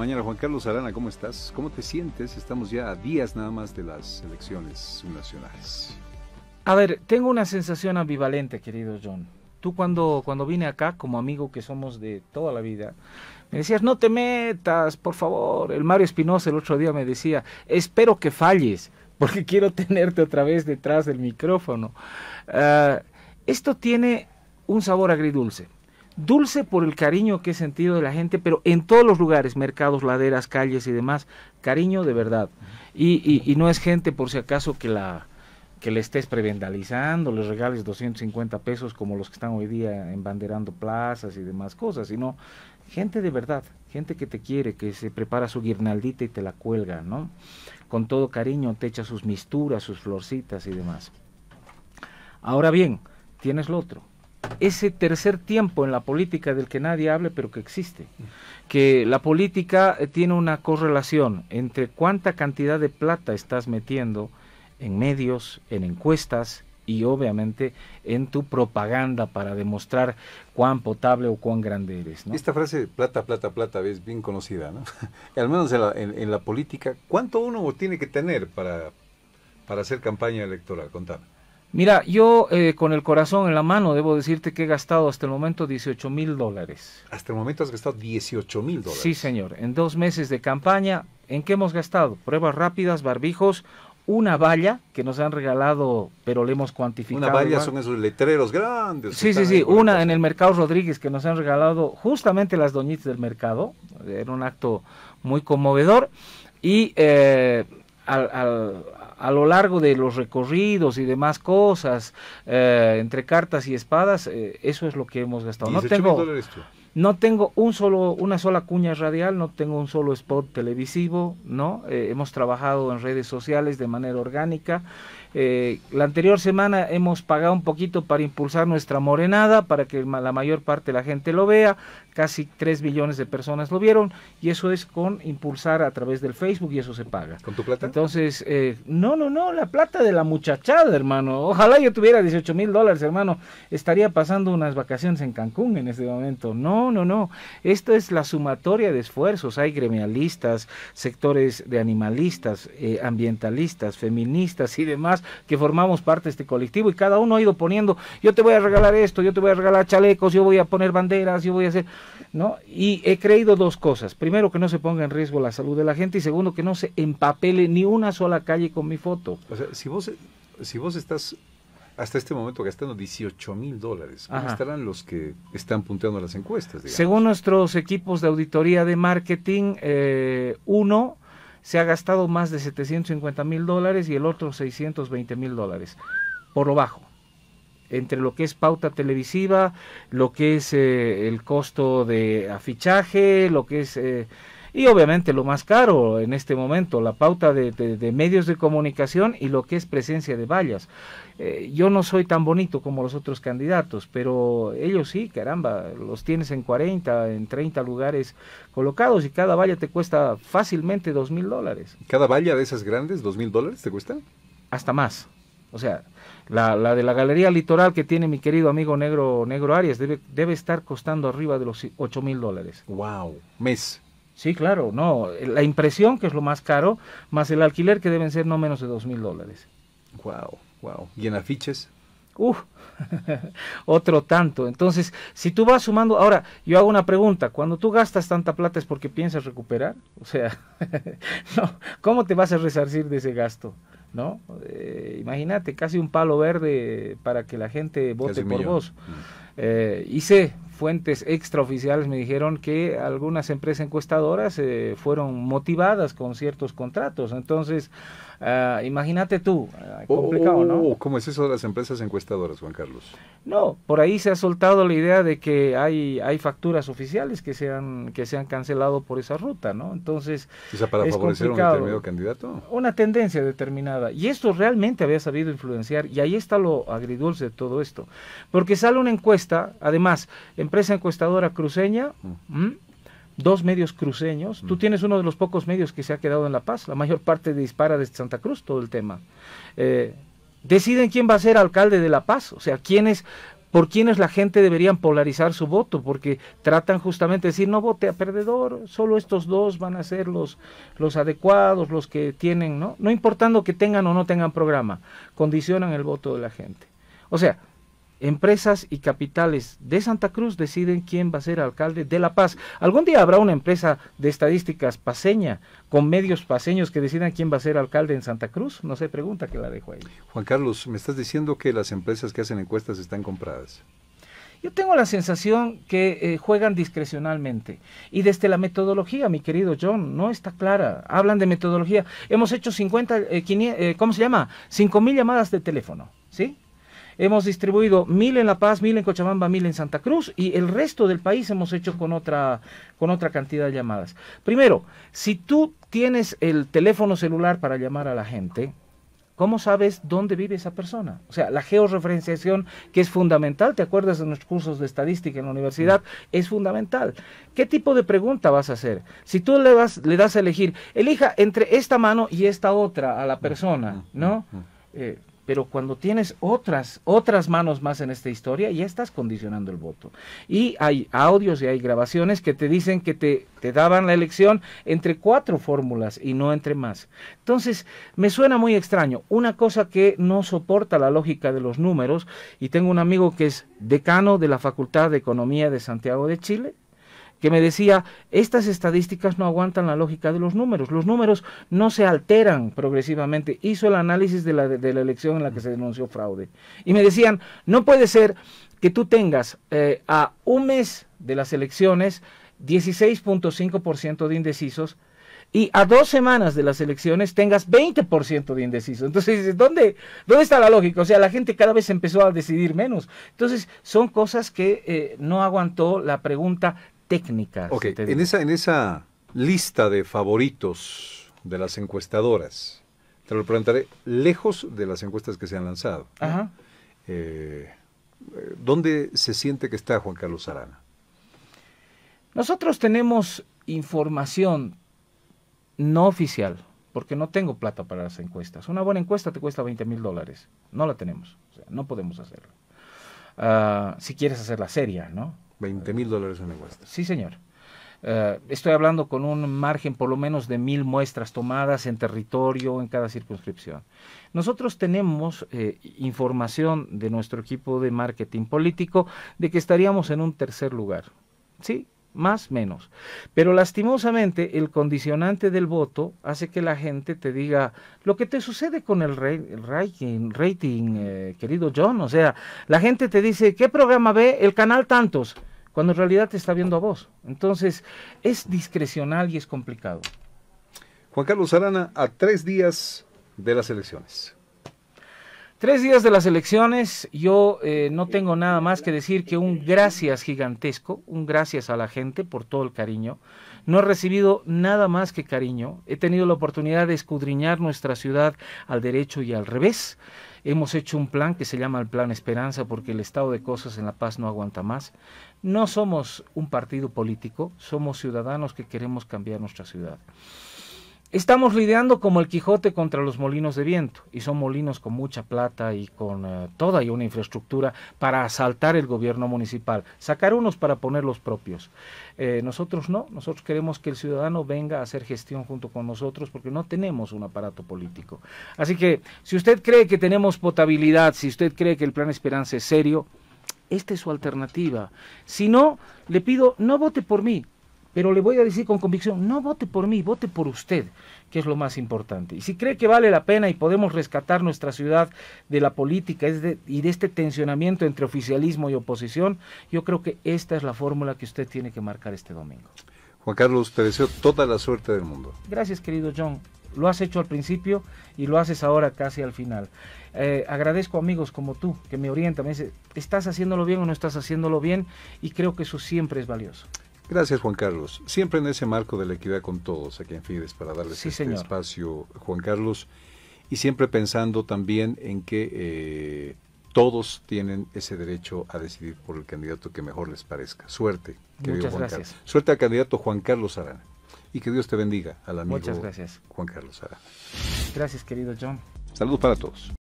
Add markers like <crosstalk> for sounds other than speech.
Mañana, Juan Carlos Arana, ¿cómo estás? ¿Cómo te sientes? Estamos ya a días nada más de las elecciones nacionales. A ver, tengo una sensación ambivalente, querido John. Tú cuando, cuando vine acá, como amigo que somos de toda la vida, me decías, no te metas, por favor. El Mario Espinosa el otro día me decía, espero que falles, porque <laughs> quiero tenerte otra vez detrás del micrófono. Ah, esto tiene un sabor agridulce dulce por el cariño que he sentido de la gente, pero en todos los lugares, mercados, laderas, calles y demás, cariño de verdad. Y, no es gente por si acaso que la que le estés prebendalizando, le regales 250 pesos como los que están hoy día embanderando plazas y demás cosas, sino gente de verdad, gente que te quiere, que se prepara su guirnaldita y te la cuelga, ¿no? Con todo cariño te echa sus misturas, sus florcitas y demás. Ahora bien, tienes lo otro, ese tercer tiempo en la política del que nadie hable, pero que existe. Que la política eh, tiene una correlación entre cuánta cantidad de plata estás metiendo en medios, en encuestas y obviamente en tu propaganda para demostrar cuán potable o cuán grande eres. Esta frase plata, plata, plata es bien conocida, <laughs> Al menos en la, la, política, ¿cuánto uno tiene que tener para, para hacer campaña electoral? Contame. Mira, yo eh, con el corazón en la mano debo decirte que he gastado hasta el momento 18 mil dólares. Hasta el momento has gastado 18 mil dólares. Sí, señor. En dos meses de campaña, ¿en qué hemos gastado? Pruebas rápidas, barbijos, una valla que nos han regalado, pero le hemos cuantificado. Una valla son esos letreros grandes. Sí, sí, sí. Una en el Mercado Rodríguez que nos han regalado justamente las doñitas del mercado. Era un acto muy conmovedor. Y... Eh, al, a lo largo de los recorridos y demás cosas, eh, entre cartas y espadas, eh, eso es lo que hemos gastado. No tengo, no tengo un solo, una sola cuña radial, no tengo un solo spot televisivo, ¿no? Eh, hemos trabajado en redes sociales de manera orgánica eh, la anterior semana hemos pagado un poquito para impulsar nuestra morenada, para que la mayor parte de la gente lo vea. Casi 3 billones de personas lo vieron y eso es con impulsar a través del Facebook y eso se paga. ¿Con tu plata? Entonces, eh, no, no, no, la plata de la muchachada, hermano. Ojalá yo tuviera 18 mil dólares, hermano. Estaría pasando unas vacaciones en Cancún en este momento. No, no, no. Esto es la sumatoria de esfuerzos. Hay gremialistas, sectores de animalistas, eh, ambientalistas, feministas y demás que formamos parte de este colectivo y cada uno ha ido poniendo, yo te voy a regalar esto, yo te voy a regalar chalecos, yo voy a poner banderas, yo voy a hacer, ¿no? Y he creído dos cosas. Primero, que no se ponga en riesgo la salud de la gente y segundo, que no se empapele ni una sola calle con mi foto. O sea, si vos, si vos estás hasta este momento gastando 18 mil dólares. ¿Cómo estarán los que están punteando las encuestas? Según nuestros equipos de auditoría de marketing, eh, uno se ha gastado más de 750 mil dólares y el otro 620 mil dólares, por lo bajo entre lo que es pauta televisiva, lo que es eh, el costo de afichaje, lo que es eh, y obviamente lo más caro en este momento, la pauta de, medios de comunicación y lo que es presencia de vallas. Eh, yo no soy tan bonito como los otros candidatos, pero ellos sí, caramba, los tienes en 40, en 30 lugares colocados y cada valla te cuesta fácilmente dos mil dólares. ¿Cada valla de esas grandes, dos mil dólares te cuesta? Hasta más. O sea, la, de la galería litoral que tiene mi querido amigo negro negro Arias debe, debe estar costando arriba de los 8 mil dólares. ¡Wow! Mes. Sí, claro, no. La impresión, que es lo más caro, más el alquiler, que deben ser no menos de dos mil dólares. Wow, wow. ¿Y en afiches? Uf, <laughs> otro tanto. Entonces, si tú vas sumando, ahora yo hago una pregunta, cuando tú gastas tanta plata es porque piensas recuperar, <laughs> o sea, <laughs> no, ¿cómo te vas a resarcir de ese gasto? ¿No? Eh, imagínate, casi un palo verde para que la gente vote por vos. Mm. Eh, y sé fuentes extraoficiales me dijeron que algunas empresas encuestadoras eh, fueron motivadas con ciertos contratos. Entonces, Ah, imagínate tú, ah, oh, oh, complicado, ¿no? Oh, ¿Cómo es eso de las empresas encuestadoras, Juan Carlos? No, por ahí se ha soltado la idea de que hay, hay facturas oficiales que se, han, que cancelado por esa ruta, ¿no? Entonces, para favorecer un determinado candidato? Una tendencia determinada. Y esto realmente había sabido influenciar, y ahí está lo agridulce de todo esto. Porque sale una encuesta, además, empresa encuestadora cruceña, mm dos medios cruceños. Tú mm. tienes uno de los pocos medios que se ha quedado en La Paz. La mayor parte dispara desde Santa Cruz, todo el tema. Eh, deciden quién va a ser alcalde de La Paz, o sea, es, por quiénes la gente debería polarizar su voto, porque tratan justamente de decir, no vote a perdedor, solo estos dos van a ser los, los adecuados, los que tienen, ¿no? No importando que tengan o no tengan programa, condicionan el voto de la gente. O sea, Empresas y capitales de Santa Cruz deciden quién va a ser alcalde de La Paz. Algún día habrá una empresa de estadísticas paseña, con medios paseños que decidan quién va a ser alcalde en Santa Cruz. No sé, pregunta que la dejo ahí. Juan Carlos, me estás diciendo que las empresas que hacen encuestas están compradas. Yo tengo la sensación que eh, juegan discrecionalmente. Y desde la metodología, mi querido John, no está clara. Hablan de metodología. Hemos hecho 50, eh, eh, ¿cómo se llama? 5.000 llamadas de teléfono, ¿sí? Hemos distribuido mil en La Paz, mil en Cochabamba, mil en Santa Cruz y el resto del país hemos hecho con otra, con otra cantidad de llamadas. Primero, si tú tienes el teléfono celular para llamar a la gente, ¿Cómo sabes dónde vive esa persona? O sea, la georreferenciación, que es fundamental, ¿te acuerdas de nuestros cursos de estadística en la universidad? Mm. Es fundamental. ¿Qué tipo de pregunta vas a hacer? Si tú le, vas, le das a elegir, elija entre esta mano y esta otra a la mm. persona, mm. ¿no? Eh, pero cuando tienes otras, otras manos más en esta historia, ya estás condicionando el voto. Y hay audios y hay grabaciones que te dicen que te, te daban la elección entre cuatro fórmulas y no entre más. Entonces, me suena muy extraño. Una cosa que no soporta la lógica de los números, y tengo un amigo que es decano de la Facultad de Economía de Santiago de Chile, que me decía, estas estadísticas no aguantan la lógica de los números, los números no se alteran progresivamente. Hizo el análisis de la, elección en la que se denunció fraude. Y me decían, no puede ser que tú tengas eh, a un mes de las elecciones 16.5% de indecisos y a dos semanas de las elecciones tengas 20% de indecisos. Entonces ¿dónde, ¿dónde está la lógica? O sea, la gente cada vez empezó a decidir menos. Entonces, son cosas que eh, no aguantó la pregunta Ok, en, esa, en esa lista de favoritos de las encuestadoras, te lo preguntaré lejos de las encuestas que se han lanzado. Ajá. Eh, eh, ¿Dónde se siente que está Juan Carlos Arana? Nosotros tenemos información no oficial, porque no tengo plata para las encuestas. Una buena encuesta te cuesta 20 mil dólares. No la tenemos, o sea, no podemos hacerla. Ah, si quieres hacerla seria, ¿no? 20 mil dólares en muestra. Sí, señor. Eh, estoy hablando con un margen por lo menos de mil muestras tomadas en territorio, en cada circunscripción. Nosotros tenemos eh, información de nuestro equipo de marketing político de que estaríamos en un tercer lugar. Sí, más menos. Pero lastimosamente el condicionante del voto hace que la gente te diga lo que te sucede con el, rating, eh, querido John. O sea, la gente te dice, ¿qué programa ve? El canal tantos, cuando en realidad te está viendo a vos. Entonces, es discrecional y es complicado. Juan Carlos Arana, a tres días de las elecciones. Tres días de las elecciones, yo eh, no tengo nada más que decir que un gracias gigantesco, un gracias a la gente por todo el cariño. No he recibido nada más que cariño. He tenido la oportunidad de escudriñar nuestra ciudad al derecho y al revés. Hemos hecho un plan que se llama el Plan Esperanza porque el estado de cosas en La Paz no aguanta más. No somos un partido político, somos ciudadanos que queremos cambiar nuestra ciudad. Estamos lidiando como el Quijote contra los molinos de viento, y son molinos con mucha plata y con eh, toda y una infraestructura para asaltar el gobierno municipal, sacar unos para poner los propios. Eh, nosotros no, nosotros queremos que el ciudadano venga a hacer gestión junto con nosotros porque no tenemos un aparato político. Así que si usted cree que tenemos potabilidad, si usted cree que el Plan Esperanza es serio, esta es su alternativa. Si no, le pido, no vote por mí, pero le voy a decir con convicción, no vote por mí, vote por usted, que es lo más importante. Y si cree que vale la pena y podemos rescatar nuestra ciudad de la política y de este tensionamiento entre oficialismo y oposición, yo creo que esta es la fórmula que usted tiene que marcar este domingo. Juan Carlos, te deseo toda la suerte del mundo. Gracias, querido John. Lo has hecho al principio y lo haces ahora casi al final. Eh, agradezco a amigos como tú que me orientan, me dicen, ¿estás haciéndolo bien o no estás haciéndolo bien? Y creo que eso siempre es valioso. Gracias, Juan Carlos. Siempre en ese marco de la equidad con todos, aquí en FIDES, para darles ese espacio, Juan Carlos, y siempre pensando también en que eh, todos tienen ese derecho a decidir por el candidato que mejor les parezca. Suerte, querido Muchas Juan gracias. Carlos. Suerte al candidato Juan Carlos Arana. Y que Dios te bendiga al amigo Muchas gracias. Juan Carlos Arana. Gracias, querido John. Saludos para todos.